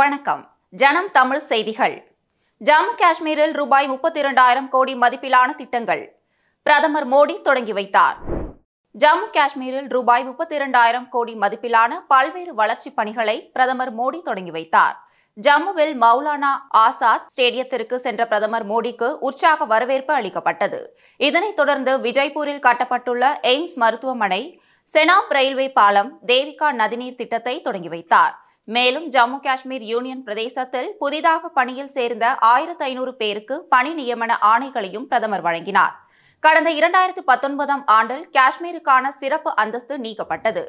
வணக்கம் ஜனம் தமிழ் செய்திகள் ஜம்மு காஷ்மீரில் ரூபாய் முப்பத்தி இரண்டாயிரம் கோடி மதிப்பிலான திட்டங்கள் பிரதமர் மோடி தொடங்கி வைத்தார் ஜம்மு காஷ்மீரில் ரூபாய் முப்பத்தி இரண்டாயிரம் கோடி மதிப்பிலான பல்வேறு வளர்ச்சிப் பணிகளை பிரதமர் மோடி தொடங்கி வைத்தார் ஜம்முவில் மௌலானா ஆசாத் ஸ்டேடியத்திற்கு சென்ற பிரதமர் மோடிக்கு உற்சாக வரவேற்பு அளிக்கப்பட்டது இதனைத் தொடர்ந்து விஜய்பூரில் கட்டப்பட்டுள்ள எய்ம்ஸ் மருத்துவமனை செனாப் ரயில்வே பாலம் தேவிகா நதிநீர் திட்டத்தை தொடங்கி வைத்தார் மேலும் ஜம்மு காஷ்மீர் யூனியன் பிரதேசத்தில் புதிதாக பணியில் சேர்ந்த ஆயிரத்து ஐநூறு பேருக்கு பணி நியமன ஆணைகளையும் பிரதமர் வழங்கினார் கடந்த இரண்டாயிரத்து பத்தொன்பதாம் ஆண்டில் காஷ்மீருக்கான சிறப்பு அந்தஸ்து நீக்கப்பட்டது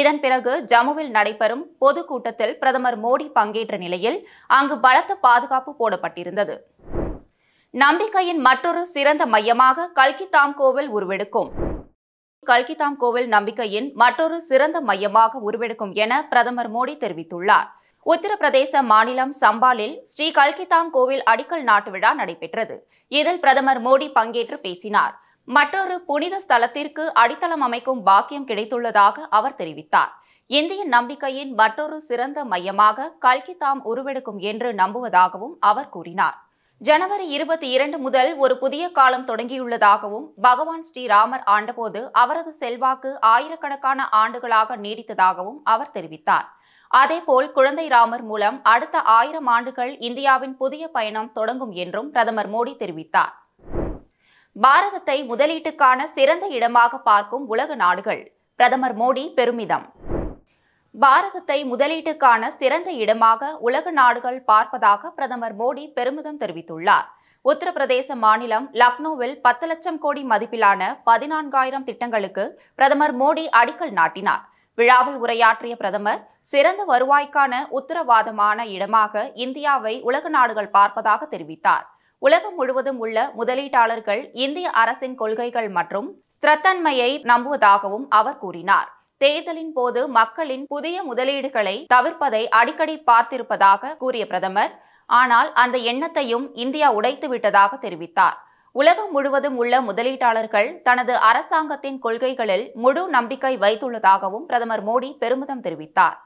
இதன் பிறகு ஜம்முவில் நடைபெறும் பொதுக்கூட்டத்தில் பிரதமர் மோடி பங்கேற்ற நிலையில் அங்கு பலத்த பாதுகாப்பு போடப்பட்டிருந்தது நம்பிக்கையின் மற்றொரு சிறந்த மையமாக கல்கி தாம்கோவில் உருவெடுக்கும் கல்கித்தாம் கோவில் நம்பிக்கையின் மற்றொரு சிறந்த மையமாக உருவெடுக்கும் என பிரதமர் மோடி தெரிவித்துள்ளார் உத்தரப்பிரதேச மாநிலம் சம்பாலில் ஸ்ரீ கல்கித்தாம் கோவில் அடிக்கல் நாட்டு விழா நடைபெற்றது இதில் பிரதமர் மோடி பங்கேற்று பேசினார் மற்றொரு புனித ஸ்தலத்திற்கு அடித்தளம் அமைக்கும் பாக்கியம் கிடைத்துள்ளதாக அவர் தெரிவித்தார் இந்திய நம்பிக்கையின் மற்றொரு சிறந்த மையமாக கல்கித்தாம் உருவெடுக்கும் என்று நம்புவதாகவும் அவர் கூறினார் ஜனவரி இருபத்தி இரண்டு முதல் ஒரு புதிய காலம் தொடங்கியுள்ளதாகவும் பகவான் ஸ்ரீராமர் ஆண்டபோது அவரது செல்வாக்கு ஆயிரக்கணக்கான ஆண்டுகளாக நீடித்ததாகவும் அவர் தெரிவித்தார் அதேபோல் குழந்தை ராமர் மூலம் அடுத்த ஆயிரம் ஆண்டுகள் இந்தியாவின் புதிய பயணம் தொடங்கும் என்றும் பிரதமர் மோடி தெரிவித்தார் பாரதத்தை முதலீட்டுக்கான சிறந்த இடமாக பார்க்கும் உலக நாடுகள் பிரதமர் மோடி பெருமிதம் பாரதத்தை முதலீட்டுக்கான சிறந்த இடமாக உலக நாடுகள் பார்ப்பதாக பிரதமர் மோடி பெருமிதம் தெரிவித்துள்ளார் உத்தரப்பிரதேச மாநிலம் லக்னோவில் பத்து லட்சம் கோடி மதிப்பிலான பதினான்காயிரம் திட்டங்களுக்கு பிரதமர் மோடி அடிக்கல் நாட்டினார் விழாவில் உரையாற்றிய பிரதமர் சிறந்த வருவாய்க்கான உத்தரவாதமான இடமாக இந்தியாவை உலக நாடுகள் பார்ப்பதாக தெரிவித்தார் உலகம் முழுவதும் உள்ள முதலீட்டாளர்கள் இந்திய அரசின் கொள்கைகள் மற்றும் ஸ்திரத்தன்மையை நம்புவதாகவும் அவர் கூறினார் தேர்தலின் போது மக்களின் புதிய முதலீடுகளை தவிர்ப்பதை அடிக்கடி பார்த்திருப்பதாக கூறிய பிரதமர் ஆனால் அந்த எண்ணத்தையும் இந்தியா உடைத்து விட்டதாக தெரிவித்தார் உலகம் முழுவதும் உள்ள முதலீட்டாளர்கள் தனது அரசாங்கத்தின் கொள்கைகளில் முழு நம்பிக்கை வைத்துள்ளதாகவும் பிரதமர் மோடி பெருமிதம் தெரிவித்தார்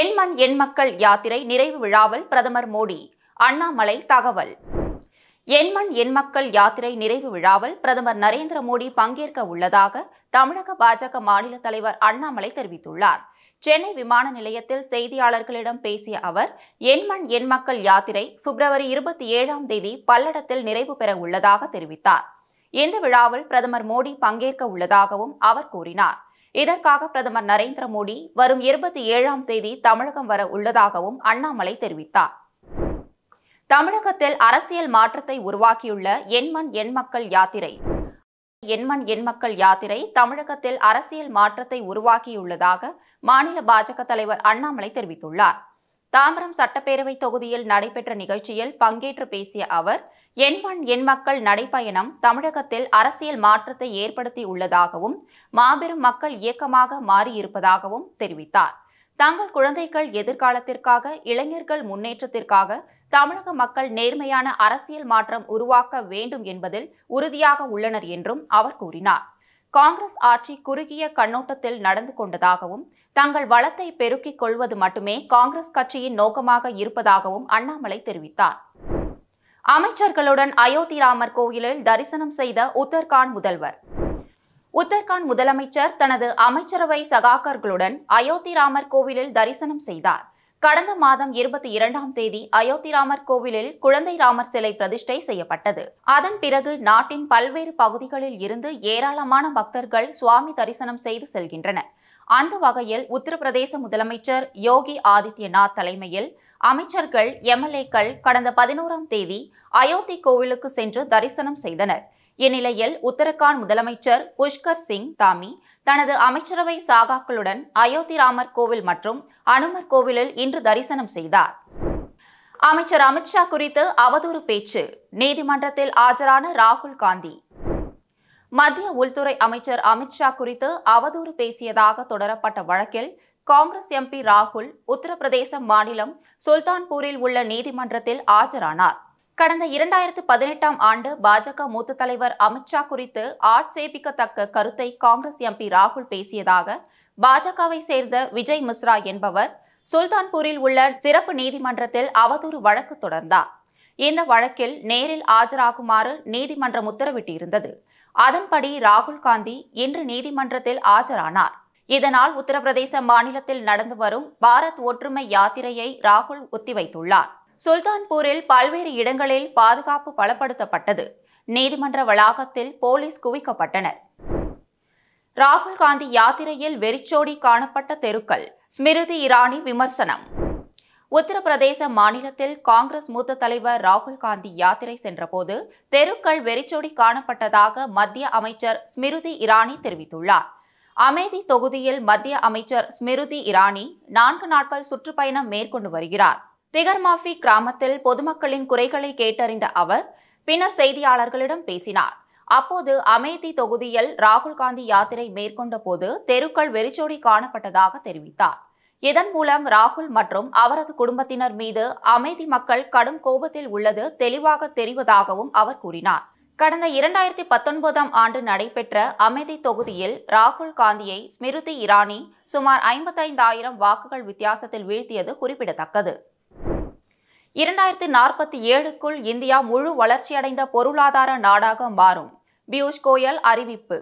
எண்மண் எண் மக்கள் யாத்திரை நிறைவு விழாவில் பிரதமர் மோடி அண்ணாமலை தகவல் எண்மண் மக்கள் யாத்திரை நிறைவு விழாவில் பிரதமர் நரேந்திர மோடி பங்கேற்க உள்ளதாக தமிழக பாஜக மாநில தலைவர் அண்ணாமலை தெரிவித்துள்ளார் சென்னை விமான நிலையத்தில் செய்தியாளர்களிடம் பேசிய அவர் எண்மண் மக்கள் யாத்திரை பிப்ரவரி இருபத்தி ஏழாம் தேதி பல்லடத்தில் நிறைவு பெற உள்ளதாக தெரிவித்தார் இந்த விழாவில் பிரதமர் மோடி பங்கேற்க உள்ளதாகவும் அவர் கூறினார் இதற்காக பிரதமர் நரேந்திர மோடி வரும் இருபத்தி ஏழாம் தேதி தமிழகம் வர உள்ளதாகவும் அண்ணாமலை தெரிவித்தார் தமிழகத்தில் அரசியல் மாற்றத்தை உருவாக்கியுள்ள எண்மண் எண்மக்கள் யாத்திரை எண்மண் எண்மக்கள் யாத்திரை தமிழகத்தில் அரசியல் மாற்றத்தை உருவாக்கியுள்ளதாக மாநில பாஜக தலைவர் அண்ணாமலை தெரிவித்துள்ளார் தாம்பரம் சட்டப்பேரவை தொகுதியில் நடைபெற்ற நிகழ்ச்சியில் பங்கேற்று பேசிய அவர் எண்மண் எண்மக்கள் நடைப்பயணம் தமிழகத்தில் அரசியல் மாற்றத்தை ஏற்படுத்தி உள்ளதாகவும் மாபெரும் மக்கள் இயக்கமாக மாறியிருப்பதாகவும் தெரிவித்தார் தங்கள் குழந்தைகள் எதிர்காலத்திற்காக இளைஞர்கள் முன்னேற்றத்திற்காக தமிழக மக்கள் நேர்மையான அரசியல் மாற்றம் உருவாக்க வேண்டும் என்பதில் உறுதியாக உள்ளனர் என்றும் அவர் கூறினார் காங்கிரஸ் ஆட்சி குறுகிய கண்ணோட்டத்தில் நடந்து கொண்டதாகவும் தங்கள் வளத்தை பெருக்கிக் கொள்வது மட்டுமே காங்கிரஸ் கட்சியின் நோக்கமாக இருப்பதாகவும் அண்ணாமலை தெரிவித்தார் அமைச்சர்களுடன் அயோத்தி ராமர் கோயிலில் தரிசனம் செய்த உத்தர்காண்ட் முதல்வர் உத்தரகாண்ட் முதலமைச்சர் தனது அமைச்சரவை சகாக்கர்களுடன் அயோத்தி ராமர் கோவிலில் தரிசனம் செய்தார் கடந்த மாதம் இருபத்தி இரண்டாம் தேதி அயோத்தி ராமர் கோவிலில் குழந்தை ராமர் சிலை பிரதிஷ்டை செய்யப்பட்டது அதன் பிறகு நாட்டின் பல்வேறு பகுதிகளில் இருந்து ஏராளமான பக்தர்கள் சுவாமி தரிசனம் செய்து செல்கின்றனர் அந்த வகையில் உத்தரப்பிரதேச முதலமைச்சர் யோகி ஆதித்யநாத் தலைமையில் அமைச்சர்கள் எம்எல்ஏக்கள் கடந்த பதினோராம் தேதி அயோத்தி கோவிலுக்கு சென்று தரிசனம் செய்தனர் இந்நிலையில் உத்தரகாண்ட் முதலமைச்சர் புஷ்கர் சிங் தாமி தனது அமைச்சரவை சாகாக்களுடன் அயோத்தி ராமர் கோவில் மற்றும் அனுமர் கோவிலில் இன்று தரிசனம் செய்தார் அமைச்சர் அமித்ஷா குறித்து அவதூறு பேச்சு நீதிமன்றத்தில் ஆஜரான ராகுல் காந்தி மத்திய உள்துறை அமைச்சர் அமித்ஷா குறித்து அவதூறு பேசியதாக தொடரப்பட்ட வழக்கில் காங்கிரஸ் எம்பி ராகுல் உத்தரப்பிரதேச மாநிலம் சுல்தான்பூரில் உள்ள நீதிமன்றத்தில் ஆஜரானார் கடந்த இரண்டாயிரத்து பதினெட்டாம் ஆண்டு பாஜக மூத்த தலைவர் அமித்ஷா குறித்து ஆட்சேபிக்கத்தக்க கருத்தை காங்கிரஸ் எம்பி ராகுல் பேசியதாக பாஜகவை சேர்ந்த விஜய் மிஸ்ரா என்பவர் சுல்தான்பூரில் உள்ள சிறப்பு நீதிமன்றத்தில் அவதூறு வழக்கு தொடர்ந்தார் இந்த வழக்கில் நேரில் ஆஜராகுமாறு நீதிமன்றம் உத்தரவிட்டிருந்தது அதன்படி ராகுல் காந்தி இன்று நீதிமன்றத்தில் ஆஜரானார் இதனால் உத்தரப்பிரதேச மாநிலத்தில் நடந்து வரும் பாரத் ஒற்றுமை யாத்திரையை ராகுல் ஒத்திவைத்துள்ளார் சுல்தான்பூரில் பல்வேறு இடங்களில் பாதுகாப்பு பலப்படுத்தப்பட்டது நீதிமன்ற வளாகத்தில் போலீஸ் குவிக்கப்பட்டனர் ராகுல் காந்தி யாத்திரையில் வெறிச்சோடி காணப்பட்ட தெருக்கள் ஸ்மிருதி இரானி விமர்சனம் உத்தரப்பிரதேச மாநிலத்தில் காங்கிரஸ் மூத்த தலைவர் ராகுல் காந்தி யாத்திரை சென்றபோது தெருக்கள் வெறிச்சோடி காணப்பட்டதாக மத்திய அமைச்சர் ஸ்மிருதி இரானி தெரிவித்துள்ளார் அமேதி தொகுதியில் மத்திய அமைச்சர் ஸ்மிருதி இரானி நான்கு நாட்கள் சுற்றுப்பயணம் மேற்கொண்டு வருகிறார் திகர்மாஃபி கிராமத்தில் பொதுமக்களின் குறைகளை கேட்டறிந்த அவர் பின்னர் செய்தியாளர்களிடம் பேசினார் அப்போது அமேதி தொகுதியில் ராகுல் காந்தி யாத்திரை மேற்கொண்ட போது தெருக்கள் வெறிச்சோடி காணப்பட்டதாக தெரிவித்தார் இதன் மூலம் ராகுல் மற்றும் அவரது குடும்பத்தினர் மீது அமைதி மக்கள் கடும் கோபத்தில் உள்ளது தெளிவாக தெரிவதாகவும் அவர் கூறினார் கடந்த இரண்டாயிரத்தி பத்தொன்பதாம் ஆண்டு நடைபெற்ற அமைதி தொகுதியில் ராகுல் காந்தியை ஸ்மிருதி இரானி சுமார் ஐம்பத்தைந்தாயிரம் வாக்குகள் வித்தியாசத்தில் வீழ்த்தியது குறிப்பிடத்தக்கது இரண்டாயிரத்து நாற்பத்தி ஏழுக்குள் இந்தியா முழு வளர்ச்சியடைந்த பொருளாதார நாடாக மாறும் பியூஷ் கோயல் அறிவிப்பு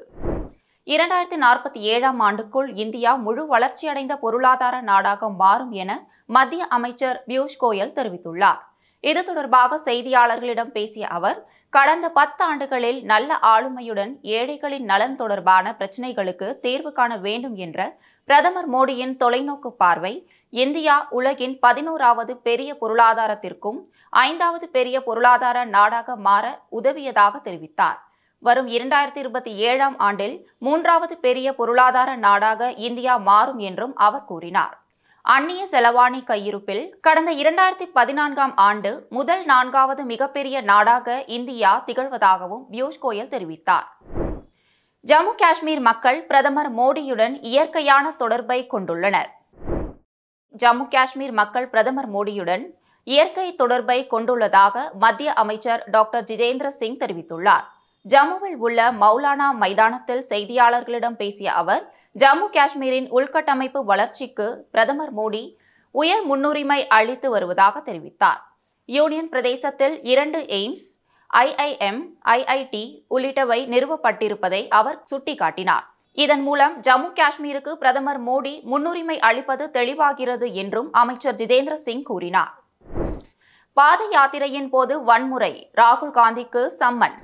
இரண்டாயிரத்தி நாற்பத்தி ஏழாம் ஆண்டுக்குள் இந்தியா முழு வளர்ச்சியடைந்த பொருளாதார நாடாக மாறும் என மத்திய அமைச்சர் பியூஷ் கோயல் தெரிவித்துள்ளார் இது தொடர்பாக செய்தியாளர்களிடம் பேசிய அவர் கடந்த பத்து ஆண்டுகளில் நல்ல ஆளுமையுடன் ஏழைகளின் நலன் தொடர்பான பிரச்சினைகளுக்கு தீர்வு காண வேண்டும் என்ற பிரதமர் மோடியின் தொலைநோக்கு பார்வை இந்தியா உலகின் பதினோராவது பெரிய பொருளாதாரத்திற்கும் ஐந்தாவது பெரிய பொருளாதார நாடாக மாற உதவியதாக தெரிவித்தார் வரும் இரண்டாயிரத்தி இருபத்தி ஏழாம் ஆண்டில் மூன்றாவது பெரிய பொருளாதார நாடாக இந்தியா மாறும் என்றும் அவர் கூறினார் அந்நிய செலவாணி கையிருப்பில் கடந்த இரண்டாயிரத்தி பதினான்காம் ஆண்டு முதல் நான்காவது மிகப்பெரிய நாடாக இந்தியா திகழ்வதாகவும் பியூஷ் கோயல் தெரிவித்தார் ஜம்மு காஷ்மீர் மக்கள் பிரதமர் மோடியுடன் இயற்கையான தொடர்பை கொண்டுள்ளனர் ஜம்மு காஷ்மீர் மக்கள் பிரதமர் மோடியுடன் இயற்கை தொடர்பை கொண்டுள்ளதாக மத்திய அமைச்சர் டாக்டர் ஜிதேந்திர சிங் தெரிவித்துள்ளார் ஜம்முவில் உள்ள மௌலானா மைதானத்தில் செய்தியாளர்களிடம் பேசிய அவர் ஜம்மு காஷ்மீரின் உள்கட்டமைப்பு வளர்ச்சிக்கு பிரதமர் மோடி உயர் முன்னுரிமை அளித்து வருவதாக தெரிவித்தார் யூனியன் பிரதேசத்தில் இரண்டு எய்ம்ஸ் ஐஐஎம் ஐஐடி உள்ளிட்டவை நிறுவப்பட்டிருப்பதை அவர் சுட்டிக்காட்டினார் இதன் மூலம் ஜம்மு காஷ்மீருக்கு பிரதமர் மோடி முன்னுரிமை அளிப்பது தெளிவாகிறது என்றும் அமைச்சர் ஜிதேந்திர சிங் கூறினார் பாத யாத்திரையின் போது வன்முறை ராகுல் காந்திக்கு சம்மன்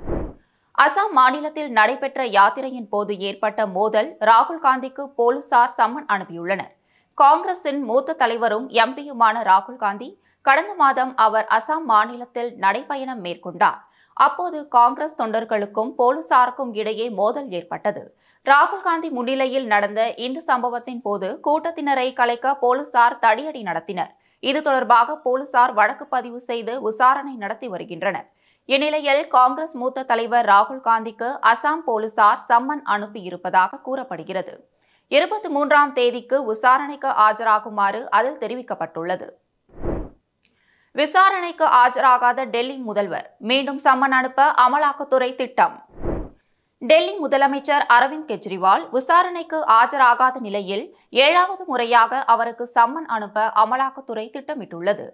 அசாம் மாநிலத்தில் நடைபெற்ற யாத்திரையின் போது ஏற்பட்ட மோதல் ராகுல் காந்திக்கு போலீசார் சம்மன் அனுப்பியுள்ளனர் காங்கிரசின் மூத்த தலைவரும் எம்பியுமான ராகுல் காந்தி கடந்த மாதம் அவர் அசாம் மாநிலத்தில் நடைபயணம் மேற்கொண்டார் அப்போது காங்கிரஸ் தொண்டர்களுக்கும் போலீசாருக்கும் இடையே மோதல் ஏற்பட்டது ராகுல் காந்தி முன்னிலையில் நடந்த இந்த சம்பவத்தின் போது கூட்டத்தினரை கலைக்க போலீசார் தடியடி நடத்தினர் இது தொடர்பாக போலீசார் வழக்கு பதிவு செய்து விசாரணை நடத்தி வருகின்றனர் இந்நிலையில் காங்கிரஸ் மூத்த தலைவர் ராகுல் காந்திக்கு அசாம் போலீசார் சம்மன் அனுப்பியிருப்பதாக கூறப்படுகிறது இருபத்தி மூன்றாம் தேதிக்கு விசாரணைக்கு ஆஜராகுமாறு அதில் தெரிவிக்கப்பட்டுள்ளது விசாரணைக்கு ஆஜராகாத டெல்லி முதல்வர் மீண்டும் சம்மன் அனுப்ப அமலாக்கத்துறை திட்டம் டெல்லி முதலமைச்சர் அரவிந்த் கெஜ்ரிவால் விசாரணைக்கு ஆஜராகாத நிலையில் ஏழாவது முறையாக அவருக்கு சம்மன் அனுப்ப அமலாக்கத்துறை திட்டமிட்டுள்ளது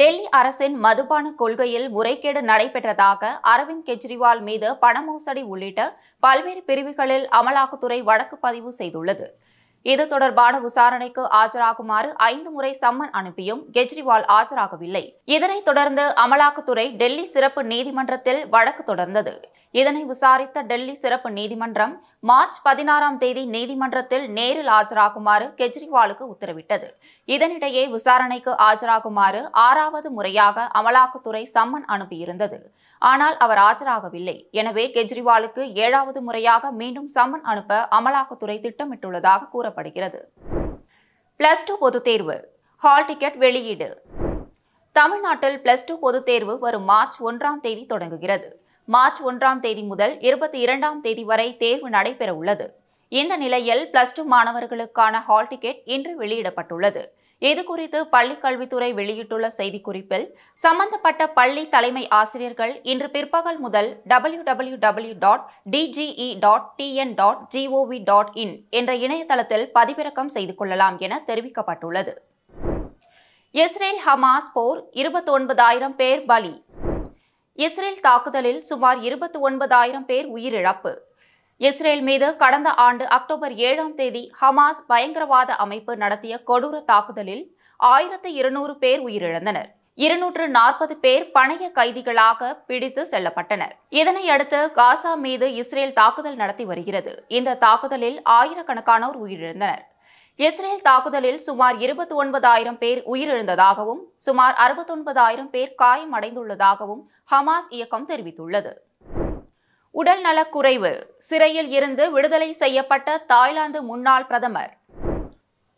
டெல்லி அரசின் மதுபான கொள்கையில் முறைகேடு நடைபெற்றதாக அரவிந்த் கெஜ்ரிவால் மீது பண மோசடி உள்ளிட்ட பல்வேறு பிரிவுகளில் அமலாக்கத்துறை வழக்கு பதிவு செய்துள்ளது இது தொடர்பான விசாரணைக்கு ஆஜராகுமாறு ஐந்து முறை சம்மன் அனுப்பியும் கெஜ்ரிவால் ஆஜராகவில்லை இதனைத் தொடர்ந்து அமலாக்கத்துறை டெல்லி சிறப்பு நீதிமன்றத்தில் வழக்கு தொடர்ந்தது இதனை விசாரித்த டெல்லி சிறப்பு நீதிமன்றம் மார்ச் பதினாறாம் தேதி நீதிமன்றத்தில் நேரில் ஆஜராகுமாறு கெஜ்ரிவாலுக்கு உத்தரவிட்டது இதனிடையே விசாரணைக்கு ஆஜராகுமாறு ஆறாவது முறையாக அமலாக்கத்துறை சம்மன் அனுப்பியிருந்தது ஆனால் அவர் ஆஜராகவில்லை எனவே கெஜ்ரிவாலுக்கு ஏழாவது முறையாக மீண்டும் சம்மன் அனுப்ப அமலாக்கத்துறை திட்டமிட்டுள்ளதாக கூறப்படுகிறது பிளஸ் டூ பொதுத் தேர்வு ஹால் டிக்கெட் வெளியீடு தமிழ்நாட்டில் பிளஸ் டூ பொதுத் தேர்வு வரும் மார்ச் ஒன்றாம் தேதி தொடங்குகிறது மார்ச் ஒன்றாம் தேதி முதல் இருபத்தி இரண்டாம் தேதி வரை தேர்வு நடைபெறவுள்ளது இந்த நிலையில் பிளஸ் டூ மாணவர்களுக்கான ஹால் டிக்கெட் இன்று வெளியிடப்பட்டுள்ளது இது குறித்து கல்வித்துறை வெளியிட்டுள்ள செய்திக்குறிப்பில் சம்பந்தப்பட்ட பள்ளி தலைமை ஆசிரியர்கள் இன்று பிற்பகல் முதல் W W W dot DGE dot TN dot GOV dot in என்ற இணையதளத்தில் பதிவிறக்கம் செய்து கொள்ளலாம் என தெரிவிக்கப்பட்டுள்ளது இஸ்ரேல் ஹமாஸ் போர் இருபத்தொன்பதாயிரம் பேர் பலி இஸ்ரேல் தாக்குதலில் சுமார் இருபத்தி ஒன்பதாயிரம் பேர் உயிரிழப்பு இஸ்ரேல் மீது கடந்த ஆண்டு அக்டோபர் ஏழாம் தேதி ஹமாஸ் பயங்கரவாத அமைப்பு நடத்திய கொடூர தாக்குதலில் ஆயிரத்து இருநூறு பேர் உயிரிழந்தனர் இருநூற்று நாற்பது பேர் பணைய கைதிகளாக பிடித்து செல்லப்பட்டனர் இதனையடுத்து காசா மீது இஸ்ரேல் தாக்குதல் நடத்தி வருகிறது இந்த தாக்குதலில் ஆயிரக்கணக்கானோர் உயிரிழந்தனர் இஸ்ரேல் தாக்குதலில் சுமார் இருபத்தி ஒன்பதாயிரம் பேர் உயிரிழந்ததாகவும் சுமார் அறுபத்தொன்பதாயிரம் பேர் காயமடைந்துள்ளதாகவும் ஹமாஸ் இயக்கம் தெரிவித்துள்ளது உடல் நலக்குறைவு சிறையில் இருந்து விடுதலை செய்யப்பட்ட தாய்லாந்து முன்னாள் பிரதமர்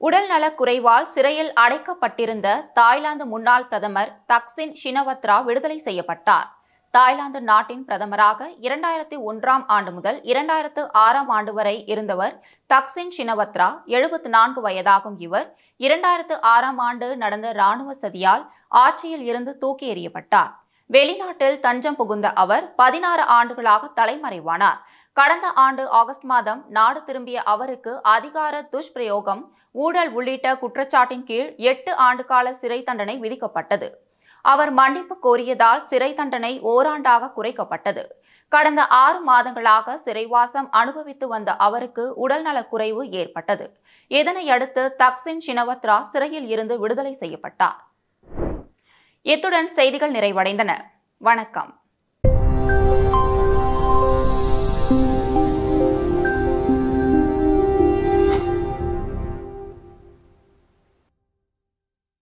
உடல் நலக்குறைவால் சிறையில் அடைக்கப்பட்டிருந்த தாய்லாந்து முன்னாள் பிரதமர் தக்சின் ஷினவத்ரா விடுதலை செய்யப்பட்டார் தாய்லாந்து நாட்டின் பிரதமராக இரண்டாயிரத்தி ஒன்றாம் ஆண்டு முதல் இரண்டாயிரத்து ஆறாம் ஆண்டு வரை இருந்தவர் தக்சின் சினவத்ரா எழுபத்தி நான்கு வயதாகும் இவர் இரண்டாயிரத்து ஆறாம் ஆண்டு நடந்த இராணுவ சதியால் ஆட்சியில் இருந்து தூக்கி எறியப்பட்டார் வெளிநாட்டில் தஞ்சம் புகுந்த அவர் பதினாறு ஆண்டுகளாக தலைமறைவானார் கடந்த ஆண்டு ஆகஸ்ட் மாதம் நாடு திரும்பிய அவருக்கு அதிகார துஷ்பிரயோகம் ஊழல் உள்ளிட்ட குற்றச்சாட்டின் கீழ் எட்டு ஆண்டுகால சிறை தண்டனை விதிக்கப்பட்டது அவர் மன்னிப்பு கோரியதால் சிறை தண்டனை ஓராண்டாக குறைக்கப்பட்டது கடந்த ஆறு மாதங்களாக சிறைவாசம் அனுபவித்து வந்த அவருக்கு குறைவு ஏற்பட்டது இதனையடுத்து தக்சின் சினவத்ரா சிறையில் இருந்து விடுதலை செய்யப்பட்டார் இத்துடன் செய்திகள் நிறைவடைந்தன வணக்கம்